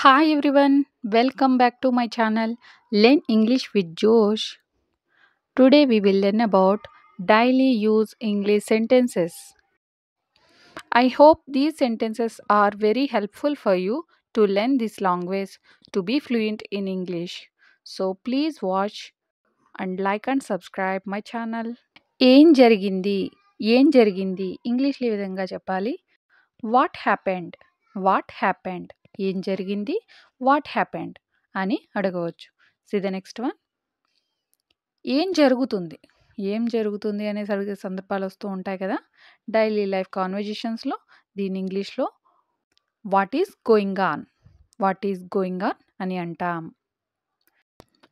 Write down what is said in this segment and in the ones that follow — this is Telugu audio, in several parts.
Hi everyone, welcome back to my channel Learn English with Josh. Today we will learn about daily use English sentences. I hope these sentences are very helpful for you to learn this language to be fluent in English. So please watch and like and subscribe my channel. English language ఏం జరిగింది ఇంగ్లీష్లో ఈ విధంగా చెప్పాలి వాట్ హ్యాపెండ్ వాట్ హ్యాపెండ్ ఏం జరిగింది వాట్ హ్యాపెండ్ అని అడగవచ్చు సి ద నెక్స్ట్ వన్ ఏం జరుగుతుంది ఏం జరుగుతుంది అనే సరిగ్గా సందర్భాలు వస్తూ ఉంటాయి కదా డైలీ లైఫ్ కాన్వర్జేషన్స్లో దీని ఇంగ్లీష్లో what is going on what is going on అని అంటాం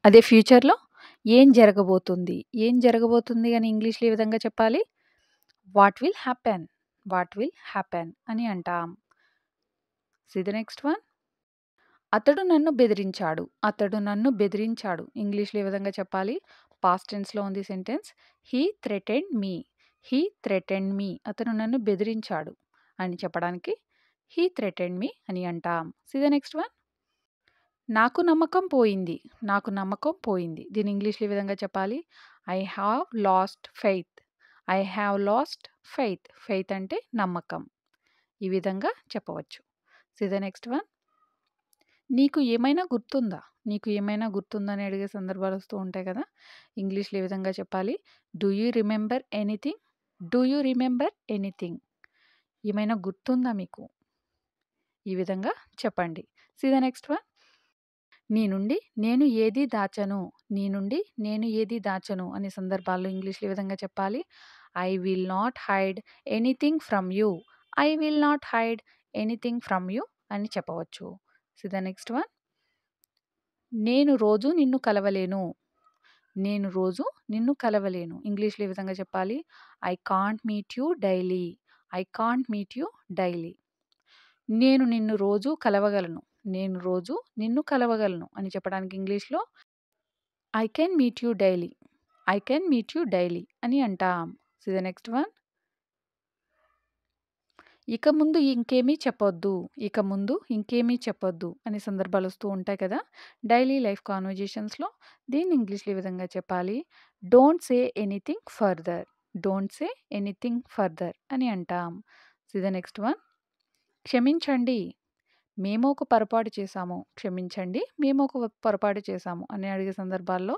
అదే ఫ్యూచర్లో ఏం జరగబోతుంది ఏం జరగబోతుంది అని ఇంగ్లీష్లో ఏ విధంగా చెప్పాలి what will happen what will happen అని అంటాం సి ద నెక్స్ట్ వన్ అతడు నన్ను బెదిరించాడు అతడు నన్ను బెదిరించాడు ఇంగ్లీష్లో ఏ విధంగా చెప్పాలి పాస్ట్ టెన్స్లో ఉంది sentence he threatened me he threatened me అతను నన్ను బెదిరించాడు అని చెప్పడానికి హీ థ్రెటెండ్ మీ అని అంటాం ద నెక్స్ట్ వన్ నాకు నమ్మకం పోయింది నాకు నమ్మకం పోయింది దీని ఇంగ్లీష్లో ఈ విధంగా చెప్పాలి I have lost faith I have lost faith faith అంటే నమ్మకం ఈ విధంగా చెప్పవచ్చు సీ ద నెక్స్ట్ వన్ నీకు ఏమైనా గుర్తుందా నీకు ఏమైనా గుర్తుందా అని అడిగే సందర్భాలు వస్తూ ఉంటాయి కదా ఇంగ్లీష్లో ఏ విధంగా చెప్పాలి do you remember anything do you remember anything ఏమైనా గుర్తుందా మీకు ఈ విధంగా చెప్పండి సీ ద నెక్స్ట్ వన్ నీ నుండి నేను ఏది దాచను నీ నుండి నేను ఏది దాచను అనే సందర్భాల్లో ఇంగ్లీష్లో ఏ విధంగా చెప్పాలి I will not hide anything from you I will not hide anything from you అని చెప్పవచ్చు సో ద నెక్స్ట్ వన్ నేను రోజు నిన్ను కలవలేను నేను రోజు నిన్ను కలవలేను ఇంగ్లీష్లో ఏ విధంగా చెప్పాలి I can't meet you daily I can't meet you daily నేను నిన్ను రోజు కలవగలను నేను రోజు నిన్ను కలవగలను అని చెప్పడానికి ఇంగ్లీష్లో I can meet you daily I can meet you daily అని అంటాం సో ద నెక్స్ట్ వన్ ఇక ముందు ఇంకేమీ చెప్పొద్దు ఇక ముందు ఇంకేమీ చెప్పొద్దు అనే సందర్భాలు వస్తూ ఉంటాయి కదా డైలీ లైఫ్ కాన్వర్జేషన్స్లో దీన్ని ఇంగ్లీష్లో ఈ విధంగా చెప్పాలి don't say anything further don't say anything further అని అంటాం సి ద నెక్స్ట్ వన్ క్షమించండి మేము ఒక పొరపాటు చేశాము క్షమించండి మేము ఒక పొరపాటు చేశాము అని అడిగే సందర్భాల్లో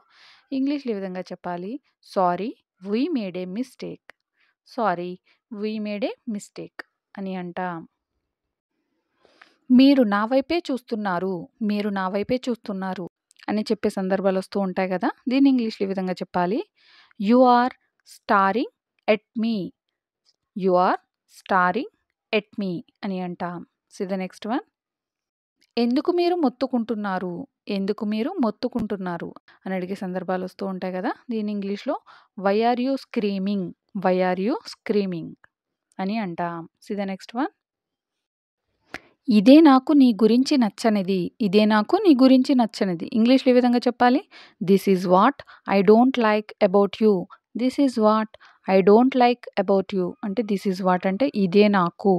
ఇంగ్లీష్లో ఈ విధంగా చెప్పాలి sorry we made a mistake sorry we made a mistake అని అంట మీరు నా వైపే చూస్తున్నారు మీరు నా వైపే చూస్తున్నారు అని చెప్పే సందర్భాలు వస్తూ ఉంటాయి కదా దీన్ని ఇంగ్లీష్లో ఈ విధంగా చెప్పాలి you are staring at me you are staring at me అని అంట సి ద నెక్స్ట్ వన్ ఎందుకు మీరు మొత్తుకుంటున్నారు ఎందుకు మీరు మొత్తుకుంటున్నారు అని అడిగే సందర్భాలు వస్తూ ఉంటాయి కదా దీని ఇంగ్లీష్లో why are you screaming why are you screaming అని అంటాం సి ద నెక్స్ట్ వన్ ఇదే నాకు నీ గురించి నచ్చనిది ఇదే నాకు నీ గురించి నచ్చనిది ఇంగ్లీష్లో ఏ విధంగా చెప్పాలి this is what I don't like about you this is what I don't like about you అంటే దిస్ ఈజ్ వాట్ అంటే ఇదే నాకు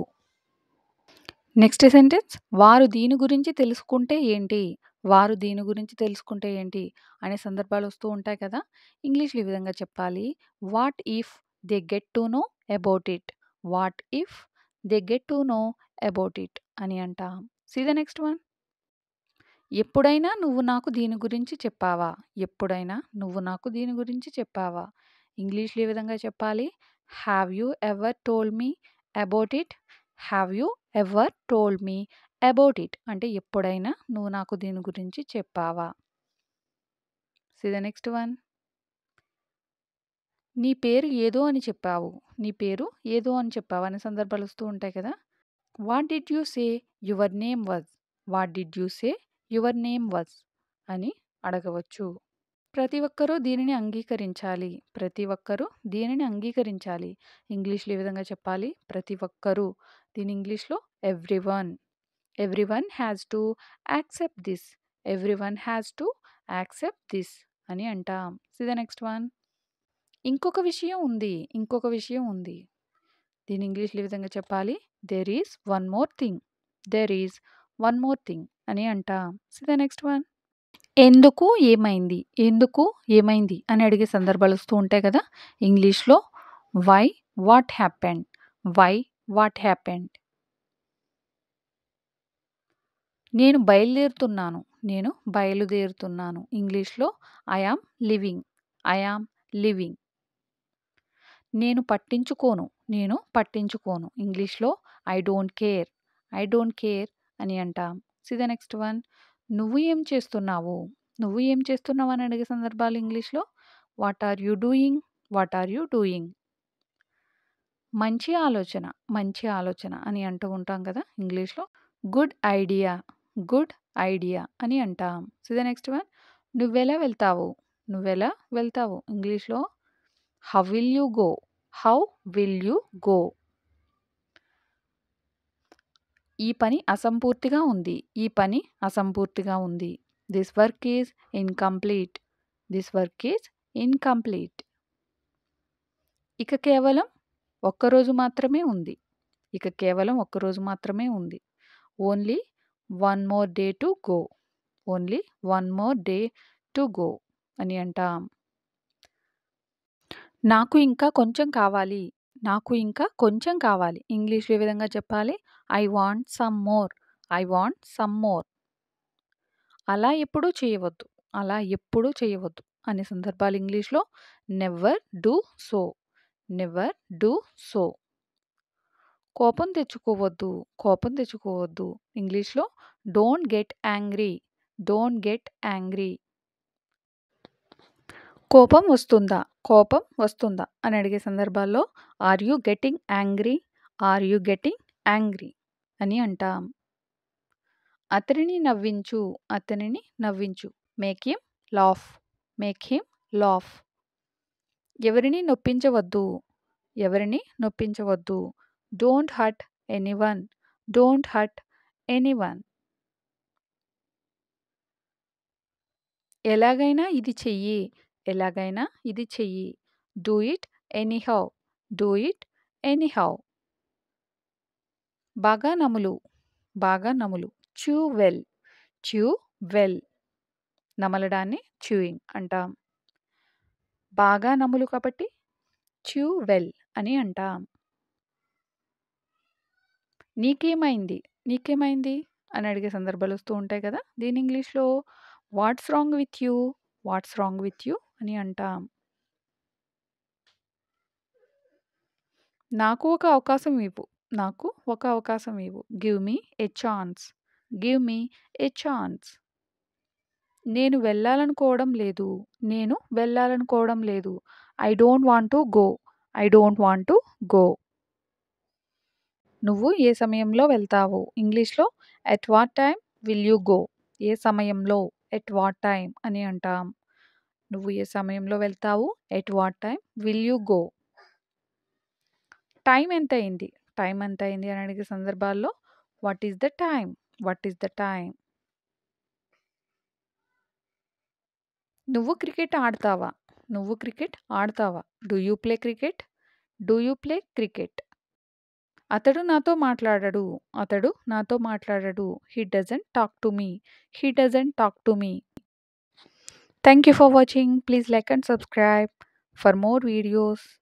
నెక్స్ట్ సెంటెన్స్ వారు దీని గురించి తెలుసుకుంటే ఏంటి వారు దీని గురించి తెలుసుకుంటే ఏంటి అనే సందర్భాలు వస్తూ ఉంటాయి కదా ఇంగ్లీష్లో ఈ విధంగా చెప్పాలి what if they get to know about it what if they get to know about it అని అంట సీ ద నెక్స్ట్ వన్ ఎప్పుడైనా నువ్వు నాకు దీని గురించి చెప్పావా ఎప్పుడైనా నువ్వు నాకు దీని గురించి చెప్పావా ఇంగ్లీష్లో ఏ విధంగా చెప్పాలి have you ever told me about it have you ever told me about it అంటే ఎప్పుడైనా నువ్వు నాకు దీని గురించి చెప్పావా సి ద నెక్స్ట్ వన్ నీ పేరు ఏదో అని చెప్పావు నీ పేరు ఏదో అని చెప్పావు అనే సందర్భాలు వస్తూ ఉంటాయి కదా what did you say your name was what did you say your name was అని అడగవచ్చు ప్రతి ఒక్కరూ దీనిని అంగీకరించాలి ప్రతి ఒక్కరూ దీనిని అంగీకరించాలి ఇంగ్లీష్లో ఈ విధంగా చెప్పాలి ప్రతి ఒక్కరూ దీని ఇంగ్లీష్లో everyone everyone has to accept this everyone has to accept this అని అంటాం సి ద నెక్స్ట్ వన్ ఇంకొక విషయం ఉంది ఇంకొక విషయం ఉంది దీని ఇంగ్లీష్లో ఈ విధంగా చెప్పాలి there is one more thing there is one more thing అని అంట సి ద నెక్స్ట్ వన్ ఎందుకు ఏమైంది ఎందుకు ఏమైంది అని అడిగే సందర్భాలు వస్తూ ఉంటాయి కదా ఇంగ్లీష్లో why what happened why what happened నేను బయలుదేరుతున్నాను నేను బయలుదేరుతున్నాను ఇంగ్లీష్లో I am leaving I am leaving నేను పట్టించుకోను నేను పట్టించుకోను ఇంగ్లీష్లో I don't care I don't care అని అంటాం సి ద నెక్స్ట్ వన్ నువ్వు ఏం చేస్తున్నావు నువ్వు ఏం చేస్తున్నావు అని అడిగే సందర్భాలు ఇంగ్లీష్లో what are you doing what are you doing మంచి ఆలోచన మంచి ఆలోచన అని అంటూ ఉంటాం కదా ఇంగ్లీష్లో గుడ్ ఐడియా గుడ్ ఐడియా అని అంటాం సి ద నెక్స్ట్ వన్ నువ్వెలా వెళ్తావు నువ్వెలా వెళ్తావు ఇంగ్లీష్లో how will you go how will you go ఈ పని అసంపూర్తిగా ఉంది ఈ పని అసంపూర్తిగా ఉంది this work is incomplete this work is incomplete ఇక కేవలం ఒక్కరోజు మాత్రమే ఉంది ఇక కేవలం ఒక్కరోజు మాత్రమే ఉంది only one more day to go only one more day to go అని అంటాం నాకు ఇంకా కొంచెం కావాలి నాకు ఇంకా కొంచెం కావాలి ఇంగ్లీష్ ఏ విధంగా చెప్పాలి I want some more I want some more అలా ఎప్పుడూ చేయవద్దు అలా ఎప్పుడూ చేయవద్దు అనే సందర్భాలు ఇంగ్లీష్లో never do so never do so కోపం తెచ్చుకోవద్దు కోపం తెచ్చుకోవద్దు ఇంగ్లీష్లో don't get angry don't get angry కోపం వస్తుందా కోపం వస్తుందా అని అడిగే సందర్భాల్లో are you getting angry are you getting angry అని అంటాం అతనిని నవ్వించు అతనిని నవ్వించు make him laugh make him laugh ఎవరిని నొప్పించవద్దు ఎవరిని నొప్పించవద్దు don't hot one don't hurt anyone ఎలాగైనా ఇది చెయ్యి ఎలాగైనా ఇది చెయ్యి do it anyhow do it anyhow బాగా నములు బాగా నములు చూ వెల్ చూ వెల్ నమలడాన్ని చూయింగ్ అంటాం బాగా నములు కాబట్టి చూ వెల్ అని అంటాం నీకేమైంది నీకేమైంది అని అడిగే సందర్భాలు వస్తూ ఉంటాయి కదా దీని ఇంగ్లీష్లో what's wrong with you what's wrong with you అని అంటాం నాకు ఒక అవకాశం ఇవ్వు నాకు ఒక అవకాశం ఇవ్వు give me a chance give me a chance నేను వెళ్ళాలనుకోవడం లేదు నేను వెళ్ళాలనుకోవడం లేదు I don't want to go I don't want to go నువ్వు ఏ సమయంలో వెళ్తావు ఇంగ్లీష్లో at what time will you go ఏ సమయంలో ఎట్ వాట్ టైం అని అంటాం నువ్వు ఏ సమయంలో వెళ్తావు at what time will you go time ఎంత అయింది టైం ఎంత అయింది అని అడిగే సందర్భాల్లో what is the time what is the time నువ్వు క్రికెట్ ఆడతావా నువ్వు క్రికెట్ ఆడతావా do you play cricket do you play cricket అతడు నాతో మాట్లాడడు అతడు నాతో మాట్లాడడు he doesn't talk to me he doesn't talk to me Thank you for watching. Please like and subscribe for more videos.